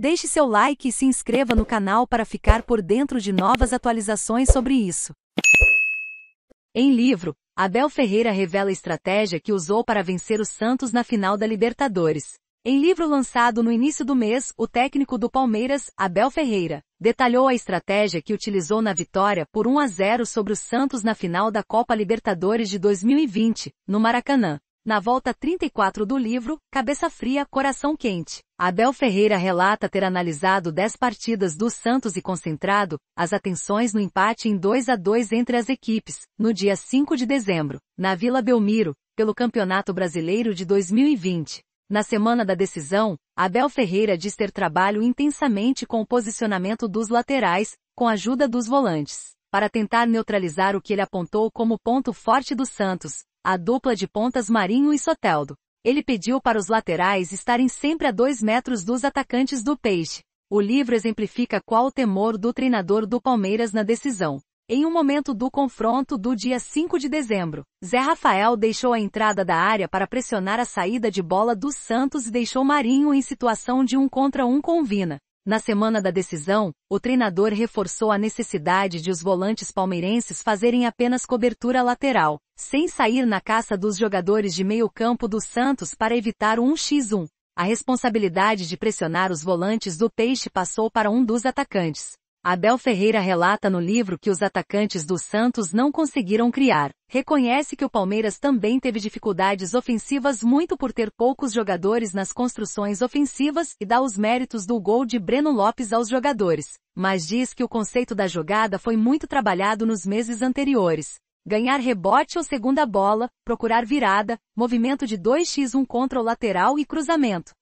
Deixe seu like e se inscreva no canal para ficar por dentro de novas atualizações sobre isso. Em livro, Abel Ferreira revela a estratégia que usou para vencer o Santos na final da Libertadores. Em livro lançado no início do mês, o técnico do Palmeiras, Abel Ferreira, detalhou a estratégia que utilizou na vitória por 1 a 0 sobre o Santos na final da Copa Libertadores de 2020, no Maracanã. Na volta 34 do livro, Cabeça Fria, Coração Quente, Abel Ferreira relata ter analisado 10 partidas do Santos e concentrado as atenções no empate em 2 a 2 entre as equipes, no dia 5 de dezembro, na Vila Belmiro, pelo Campeonato Brasileiro de 2020. Na semana da decisão, Abel Ferreira diz ter trabalho intensamente com o posicionamento dos laterais, com a ajuda dos volantes, para tentar neutralizar o que ele apontou como ponto forte do Santos, a dupla de pontas Marinho e Soteldo. Ele pediu para os laterais estarem sempre a dois metros dos atacantes do Peixe. O livro exemplifica qual o temor do treinador do Palmeiras na decisão. Em um momento do confronto do dia 5 de dezembro, Zé Rafael deixou a entrada da área para pressionar a saída de bola do Santos e deixou Marinho em situação de um contra um com Vina. Na semana da decisão, o treinador reforçou a necessidade de os volantes palmeirenses fazerem apenas cobertura lateral sem sair na caça dos jogadores de meio campo do Santos para evitar o 1x1. A responsabilidade de pressionar os volantes do Peixe passou para um dos atacantes. Abel Ferreira relata no livro que os atacantes do Santos não conseguiram criar. Reconhece que o Palmeiras também teve dificuldades ofensivas muito por ter poucos jogadores nas construções ofensivas e dá os méritos do gol de Breno Lopes aos jogadores, mas diz que o conceito da jogada foi muito trabalhado nos meses anteriores ganhar rebote ou segunda bola, procurar virada, movimento de 2x1 contra o lateral e cruzamento.